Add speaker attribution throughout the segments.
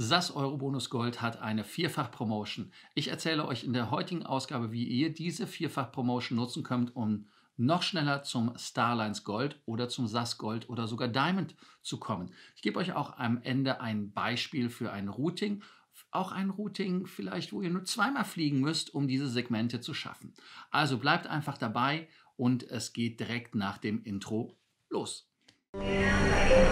Speaker 1: SAS Eurobonus Gold hat eine Vierfach-Promotion. Ich erzähle euch in der heutigen Ausgabe, wie ihr diese Vierfach-Promotion nutzen könnt, um noch schneller zum Starlines Gold oder zum SAS Gold oder sogar Diamond zu kommen. Ich gebe euch auch am Ende ein Beispiel für ein Routing, auch ein Routing vielleicht, wo ihr nur zweimal fliegen müsst, um diese Segmente zu schaffen. Also bleibt einfach dabei und es geht direkt nach dem Intro los. Ja.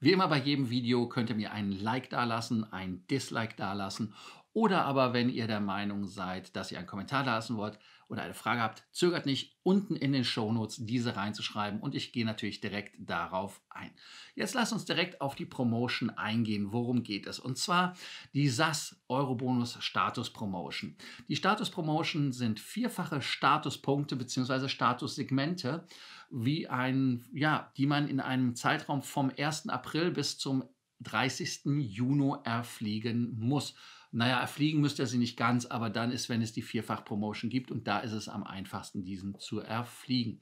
Speaker 1: Wie immer bei jedem Video könnt ihr mir einen Like dalassen, einen Dislike dalassen oder aber, wenn ihr der Meinung seid, dass ihr einen Kommentar da lassen wollt oder eine Frage habt, zögert nicht, unten in den Shownotes diese reinzuschreiben und ich gehe natürlich direkt darauf ein. Jetzt lasst uns direkt auf die Promotion eingehen. Worum geht es? Und zwar die SAS Eurobonus Status Promotion. Die Status Promotion sind vierfache Statuspunkte bzw. Statussegmente, wie ein, ja, die man in einem Zeitraum vom 1. April bis zum 30. Juni erfliegen muss. Naja, fliegen müsste er sie nicht ganz, aber dann ist, wenn es die Vierfach-Promotion gibt und da ist es am einfachsten, diesen zu erfliegen.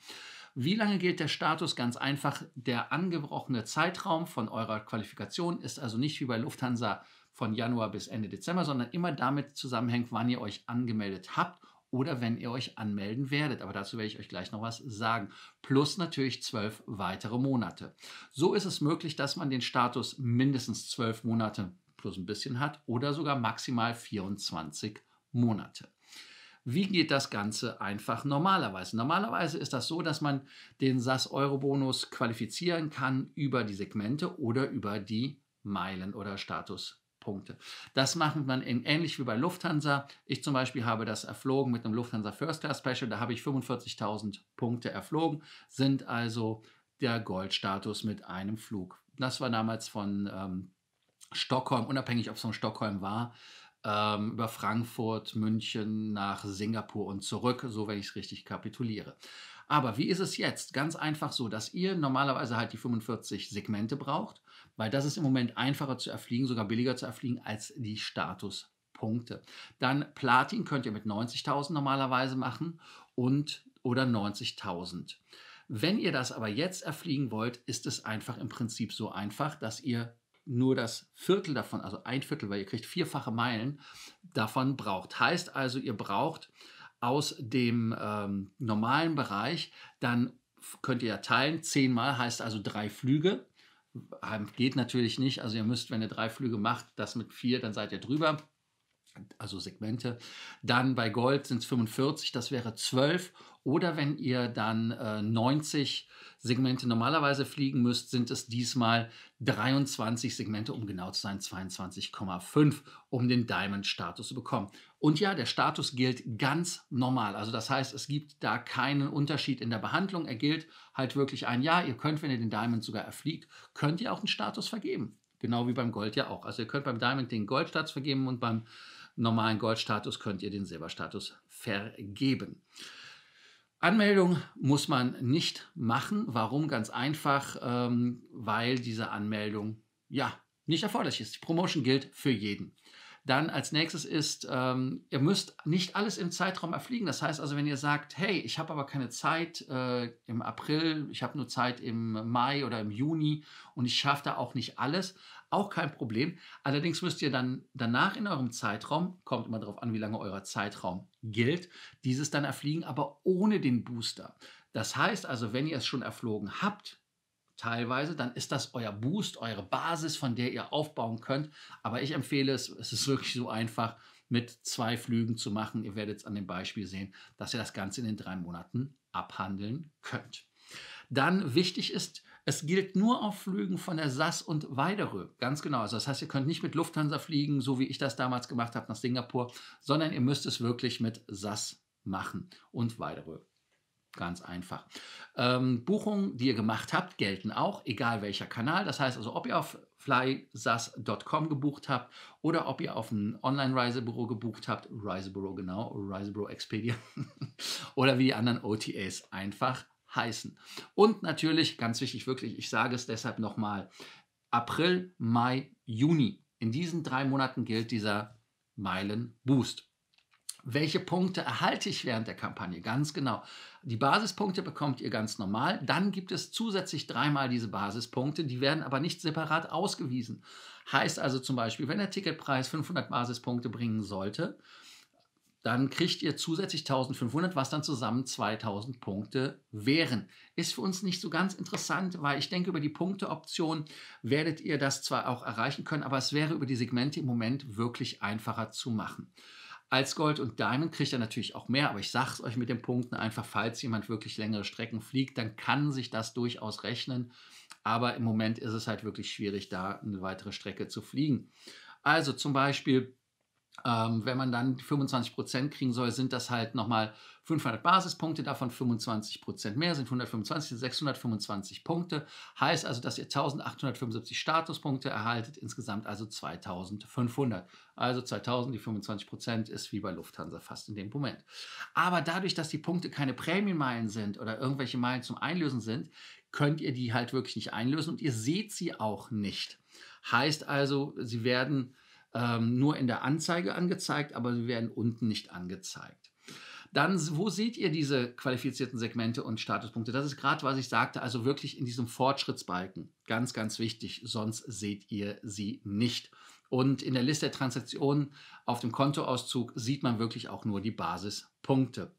Speaker 1: Wie lange gilt der Status? Ganz einfach, der angebrochene Zeitraum von eurer Qualifikation ist also nicht wie bei Lufthansa von Januar bis Ende Dezember, sondern immer damit zusammenhängt, wann ihr euch angemeldet habt oder wenn ihr euch anmelden werdet. Aber dazu werde ich euch gleich noch was sagen. Plus natürlich zwölf weitere Monate. So ist es möglich, dass man den Status mindestens zwölf Monate plus ein bisschen hat oder sogar maximal 24 Monate. Wie geht das Ganze einfach normalerweise? Normalerweise ist das so, dass man den SAS-Euro-Bonus qualifizieren kann über die Segmente oder über die Meilen oder Statuspunkte. Das macht man in, ähnlich wie bei Lufthansa. Ich zum Beispiel habe das erflogen mit einem Lufthansa First Class Special. Da habe ich 45.000 Punkte erflogen, sind also der Goldstatus mit einem Flug. Das war damals von ähm, Stockholm, unabhängig ob es von Stockholm war, ähm, über Frankfurt, München nach Singapur und zurück, so wenn ich es richtig kapituliere. Aber wie ist es jetzt? Ganz einfach so, dass ihr normalerweise halt die 45 Segmente braucht, weil das ist im Moment einfacher zu erfliegen, sogar billiger zu erfliegen als die Statuspunkte. Dann Platin könnt ihr mit 90.000 normalerweise machen und oder 90.000. Wenn ihr das aber jetzt erfliegen wollt, ist es einfach im Prinzip so einfach, dass ihr nur das Viertel davon, also ein Viertel, weil ihr kriegt vierfache Meilen, davon braucht. Heißt also, ihr braucht aus dem ähm, normalen Bereich, dann könnt ihr ja teilen, zehnmal heißt also drei Flüge. Geht natürlich nicht, also ihr müsst, wenn ihr drei Flüge macht, das mit vier, dann seid ihr drüber, also Segmente. Dann bei Gold sind es 45, das wäre 12 oder wenn ihr dann äh, 90 Segmente normalerweise fliegen müsst, sind es diesmal 23 Segmente, um genau zu sein, 22,5, um den Diamond-Status zu bekommen. Und ja, der Status gilt ganz normal. Also das heißt, es gibt da keinen Unterschied in der Behandlung. Er gilt halt wirklich ein Jahr. Ihr könnt, wenn ihr den Diamond sogar erfliegt, könnt ihr auch einen Status vergeben. Genau wie beim Gold ja auch. Also ihr könnt beim Diamond den Goldstatus vergeben und beim normalen Goldstatus könnt ihr den Silberstatus vergeben. Anmeldung muss man nicht machen. Warum? Ganz einfach, ähm, weil diese Anmeldung ja nicht erforderlich ist. Die Promotion gilt für jeden. Dann als nächstes ist, ähm, ihr müsst nicht alles im Zeitraum erfliegen. Das heißt also, wenn ihr sagt, hey, ich habe aber keine Zeit äh, im April, ich habe nur Zeit im Mai oder im Juni und ich schaffe da auch nicht alles, auch kein Problem. Allerdings müsst ihr dann danach in eurem Zeitraum, kommt immer darauf an, wie lange euer Zeitraum gilt, dieses dann erfliegen, aber ohne den Booster. Das heißt also, wenn ihr es schon erflogen habt, teilweise, dann ist das euer Boost, eure Basis, von der ihr aufbauen könnt. Aber ich empfehle es, es ist wirklich so einfach mit zwei Flügen zu machen. Ihr werdet es an dem Beispiel sehen, dass ihr das Ganze in den drei Monaten abhandeln könnt. Dann wichtig ist, es gilt nur auf Flügen von der SAS und weitere. Ganz genau. Also das heißt, ihr könnt nicht mit Lufthansa fliegen, so wie ich das damals gemacht habe nach Singapur, sondern ihr müsst es wirklich mit SAS machen und weitere. Ganz einfach. Ähm, Buchungen, die ihr gemacht habt, gelten auch, egal welcher Kanal. Das heißt also, ob ihr auf flysas.com gebucht habt oder ob ihr auf ein Online-Reisebüro gebucht habt, Reisebüro genau, Reisebüro Expedia oder wie die anderen OTAs einfach heißen. Und natürlich, ganz wichtig, wirklich, ich sage es deshalb nochmal, April, Mai, Juni. In diesen drei Monaten gilt dieser Meilenboost. Welche Punkte erhalte ich während der Kampagne? Ganz genau. Die Basispunkte bekommt ihr ganz normal. Dann gibt es zusätzlich dreimal diese Basispunkte. Die werden aber nicht separat ausgewiesen. Heißt also zum Beispiel, wenn der Ticketpreis 500 Basispunkte bringen sollte, dann kriegt ihr zusätzlich 1500, was dann zusammen 2000 Punkte wären. Ist für uns nicht so ganz interessant, weil ich denke, über die Punkteoption werdet ihr das zwar auch erreichen können, aber es wäre über die Segmente im Moment wirklich einfacher zu machen. Als Gold und Diamond kriegt ihr natürlich auch mehr, aber ich sage es euch mit den Punkten einfach, falls jemand wirklich längere Strecken fliegt, dann kann sich das durchaus rechnen. Aber im Moment ist es halt wirklich schwierig, da eine weitere Strecke zu fliegen. Also zum Beispiel ähm, wenn man dann 25 Prozent kriegen soll, sind das halt nochmal 500 Basispunkte, davon 25 Prozent mehr sind 125, sind 625 Punkte. Heißt also, dass ihr 1875 Statuspunkte erhaltet, insgesamt also 2500. Also 2000, die 25 Prozent ist wie bei Lufthansa fast in dem Moment. Aber dadurch, dass die Punkte keine Prämienmeilen sind oder irgendwelche Meilen zum Einlösen sind, könnt ihr die halt wirklich nicht einlösen und ihr seht sie auch nicht. Heißt also, sie werden ähm, nur in der Anzeige angezeigt, aber sie werden unten nicht angezeigt. Dann, wo seht ihr diese qualifizierten Segmente und Statuspunkte? Das ist gerade, was ich sagte, also wirklich in diesem Fortschrittsbalken. Ganz, ganz wichtig, sonst seht ihr sie nicht. Und in der Liste der Transaktionen auf dem Kontoauszug sieht man wirklich auch nur die Basispunkte.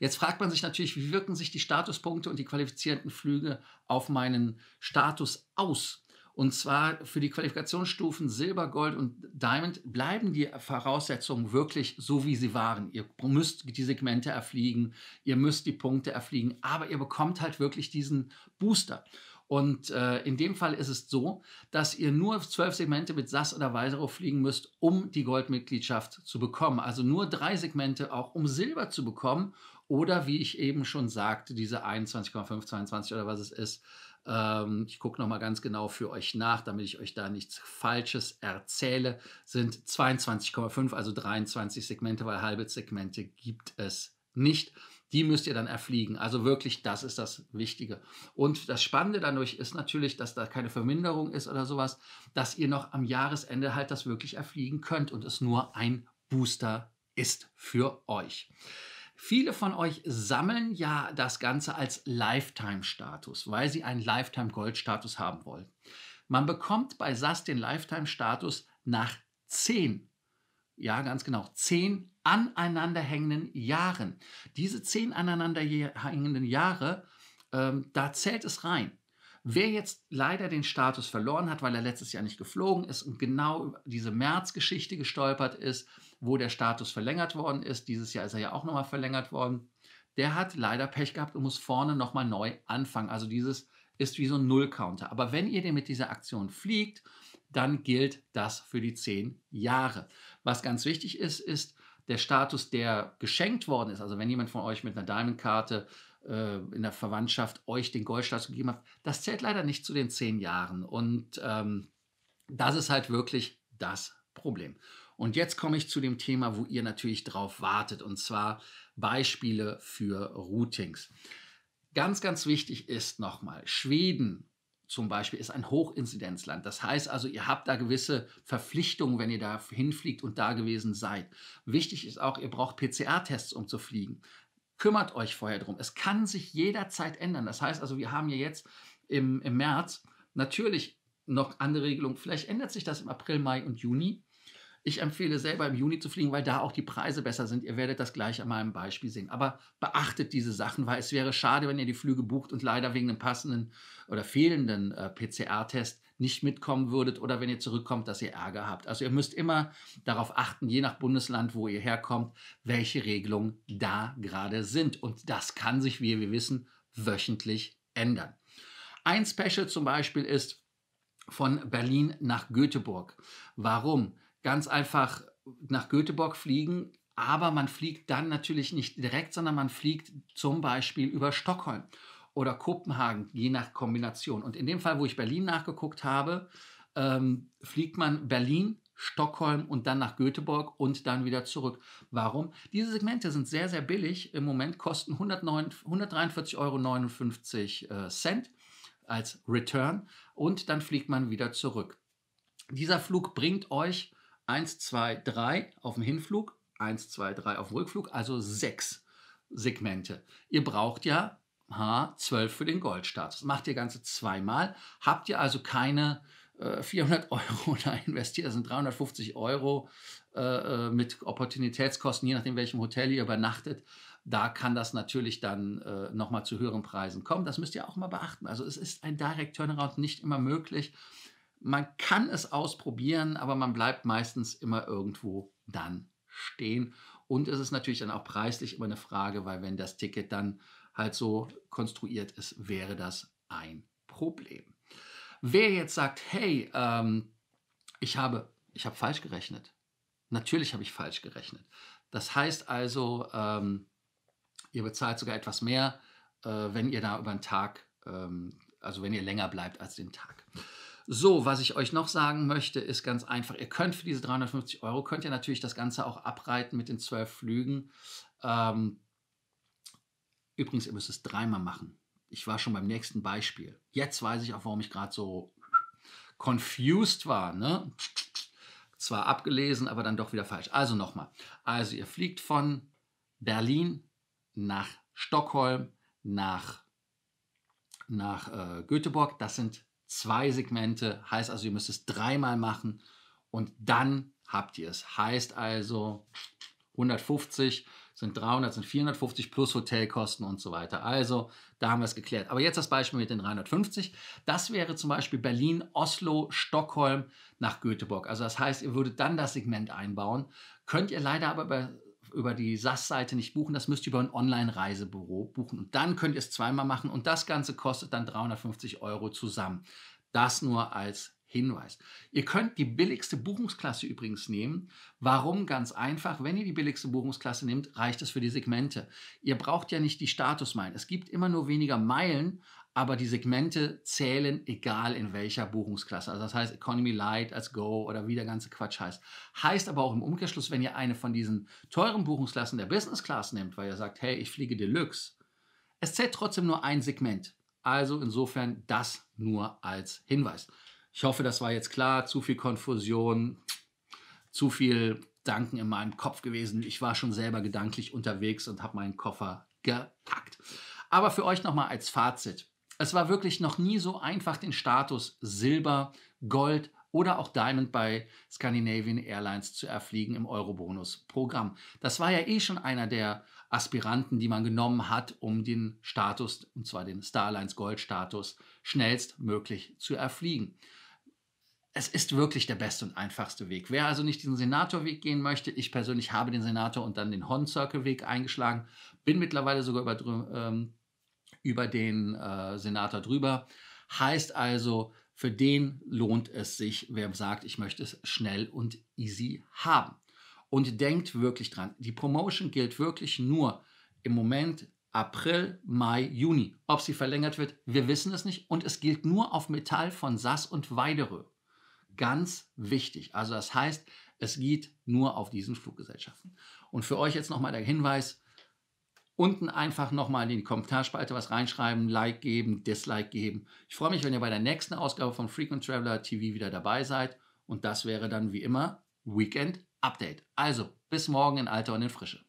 Speaker 1: Jetzt fragt man sich natürlich, wie wirken sich die Statuspunkte und die qualifizierten Flüge auf meinen Status aus? Und zwar für die Qualifikationsstufen Silber, Gold und Diamond bleiben die Voraussetzungen wirklich so, wie sie waren. Ihr müsst die Segmente erfliegen, ihr müsst die Punkte erfliegen, aber ihr bekommt halt wirklich diesen Booster. Und äh, in dem Fall ist es so, dass ihr nur zwölf Segmente mit SAS oder Weisero fliegen müsst, um die Goldmitgliedschaft zu bekommen. Also nur drei Segmente auch, um Silber zu bekommen. Oder wie ich eben schon sagte, diese 21,5, 22 oder was es ist, ähm, ich gucke nochmal ganz genau für euch nach, damit ich euch da nichts Falsches erzähle. Sind 22,5, also 23 Segmente, weil halbe Segmente gibt es nicht. Die müsst ihr dann erfliegen. Also wirklich, das ist das Wichtige. Und das Spannende dadurch ist natürlich, dass da keine Verminderung ist oder sowas, dass ihr noch am Jahresende halt das wirklich erfliegen könnt und es nur ein Booster ist für euch. Viele von euch sammeln ja das Ganze als Lifetime-Status, weil sie einen Lifetime-Gold-Status haben wollen. Man bekommt bei SAS den Lifetime-Status nach zehn, ja ganz genau, 10 aneinanderhängenden Jahren. Diese 10 aneinanderhängenden Jahre, ähm, da zählt es rein. Wer jetzt leider den Status verloren hat, weil er letztes Jahr nicht geflogen ist und genau diese März-Geschichte gestolpert ist, wo der Status verlängert worden ist. Dieses Jahr ist er ja auch nochmal verlängert worden. Der hat leider Pech gehabt und muss vorne nochmal neu anfangen. Also dieses ist wie so ein Null-Counter. Aber wenn ihr den mit dieser Aktion fliegt, dann gilt das für die zehn Jahre. Was ganz wichtig ist, ist der Status, der geschenkt worden ist. Also wenn jemand von euch mit einer Diamond-Karte äh, in der Verwandtschaft euch den Goldstatus gegeben hat, das zählt leider nicht zu den zehn Jahren. Und ähm, das ist halt wirklich das Problem. Und jetzt komme ich zu dem Thema, wo ihr natürlich drauf wartet, und zwar Beispiele für Routings. Ganz, ganz wichtig ist nochmal, Schweden zum Beispiel ist ein Hochinzidenzland. Das heißt also, ihr habt da gewisse Verpflichtungen, wenn ihr da hinfliegt und da gewesen seid. Wichtig ist auch, ihr braucht PCR-Tests, um zu fliegen. Kümmert euch vorher drum. Es kann sich jederzeit ändern. Das heißt also, wir haben ja jetzt im, im März natürlich noch andere Regelungen. Vielleicht ändert sich das im April, Mai und Juni. Ich empfehle selber im Juni zu fliegen, weil da auch die Preise besser sind. Ihr werdet das gleich an meinem Beispiel sehen. Aber beachtet diese Sachen, weil es wäre schade, wenn ihr die Flüge bucht und leider wegen einem passenden oder fehlenden äh, PCR-Test nicht mitkommen würdet oder wenn ihr zurückkommt, dass ihr Ärger habt. Also ihr müsst immer darauf achten, je nach Bundesland, wo ihr herkommt, welche Regelungen da gerade sind. Und das kann sich, wie wir wissen, wöchentlich ändern. Ein Special zum Beispiel ist von Berlin nach Göteborg. Warum? ganz einfach nach Göteborg fliegen, aber man fliegt dann natürlich nicht direkt, sondern man fliegt zum Beispiel über Stockholm oder Kopenhagen, je nach Kombination. Und in dem Fall, wo ich Berlin nachgeguckt habe, ähm, fliegt man Berlin, Stockholm und dann nach Göteborg und dann wieder zurück. Warum? Diese Segmente sind sehr, sehr billig. Im Moment kosten 143,59 Euro äh, Cent als Return und dann fliegt man wieder zurück. Dieser Flug bringt euch 1, 2, 3 auf dem Hinflug, 1, 2, 3 auf dem Rückflug, also sechs Segmente. Ihr braucht ja H12 für den Goldstatus. Macht ihr ganze zweimal, habt ihr also keine äh, 400 Euro da investiert, das sind 350 Euro äh, äh, mit Opportunitätskosten, je nachdem welchem Hotel ihr übernachtet. Da kann das natürlich dann äh, nochmal zu höheren Preisen kommen. Das müsst ihr auch mal beachten. Also es ist ein Direct Turnaround nicht immer möglich. Man kann es ausprobieren, aber man bleibt meistens immer irgendwo dann stehen. Und es ist natürlich dann auch preislich immer eine Frage, weil wenn das Ticket dann halt so konstruiert ist, wäre das ein Problem. Wer jetzt sagt, hey, ähm, ich, habe, ich habe falsch gerechnet. Natürlich habe ich falsch gerechnet. Das heißt also, ähm, ihr bezahlt sogar etwas mehr, äh, wenn ihr da über den Tag, ähm, also wenn ihr länger bleibt als den Tag. So, was ich euch noch sagen möchte, ist ganz einfach. Ihr könnt für diese 350 Euro, könnt ihr natürlich das Ganze auch abreiten mit den zwölf Flügen. Ähm, übrigens, ihr müsst es dreimal machen. Ich war schon beim nächsten Beispiel. Jetzt weiß ich auch, warum ich gerade so confused war. Ne? Zwar abgelesen, aber dann doch wieder falsch. Also nochmal. Also ihr fliegt von Berlin nach Stockholm, nach, nach äh, Göteborg. Das sind zwei Segmente, heißt also, ihr müsst es dreimal machen und dann habt ihr es. Heißt also 150 sind 300, sind 450 plus Hotelkosten und so weiter. Also da haben wir es geklärt. Aber jetzt das Beispiel mit den 350. Das wäre zum Beispiel Berlin, Oslo, Stockholm nach Göteborg. Also das heißt, ihr würdet dann das Segment einbauen. Könnt ihr leider aber über über die SAS-Seite nicht buchen, das müsst ihr über ein Online-Reisebüro buchen. Und dann könnt ihr es zweimal machen und das Ganze kostet dann 350 Euro zusammen. Das nur als Hinweis. Ihr könnt die billigste Buchungsklasse übrigens nehmen. Warum? Ganz einfach. Wenn ihr die billigste Buchungsklasse nehmt, reicht es für die Segmente. Ihr braucht ja nicht die Statusmeilen. Es gibt immer nur weniger Meilen, aber die Segmente zählen egal in welcher Buchungsklasse. Also das heißt Economy Light als Go oder wie der ganze Quatsch heißt. Heißt aber auch im Umkehrschluss, wenn ihr eine von diesen teuren Buchungsklassen der Business Class nehmt, weil ihr sagt, hey, ich fliege Deluxe, es zählt trotzdem nur ein Segment. Also insofern das nur als Hinweis. Ich hoffe, das war jetzt klar. Zu viel Konfusion, zu viel Gedanken in meinem Kopf gewesen. Ich war schon selber gedanklich unterwegs und habe meinen Koffer gepackt. Aber für euch nochmal als Fazit. Es war wirklich noch nie so einfach, den Status Silber, Gold oder auch Diamond bei Scandinavian Airlines zu erfliegen im Eurobonus-Programm. Das war ja eh schon einer der Aspiranten, die man genommen hat, um den Status, und zwar den Starlines Gold-Status, schnellstmöglich zu erfliegen. Es ist wirklich der beste und einfachste Weg. Wer also nicht diesen Senatorweg gehen möchte, ich persönlich habe den Senator und dann den Horn Circle Weg eingeschlagen, bin mittlerweile sogar über, ähm, über den äh, Senator drüber. Heißt also, für den lohnt es sich, wer sagt, ich möchte es schnell und easy haben. Und denkt wirklich dran, die Promotion gilt wirklich nur im Moment April, Mai, Juni. Ob sie verlängert wird, wir wissen es nicht. Und es gilt nur auf Metall von Sass und Weiderö. Ganz wichtig. Also das heißt, es geht nur auf diesen Fluggesellschaften. Und für euch jetzt nochmal der Hinweis, unten einfach nochmal in die Kommentarspalte was reinschreiben, Like geben, Dislike geben. Ich freue mich, wenn ihr bei der nächsten Ausgabe von Frequent Traveler TV wieder dabei seid. Und das wäre dann wie immer Weekend Update. Also, bis morgen in alter und in Frische.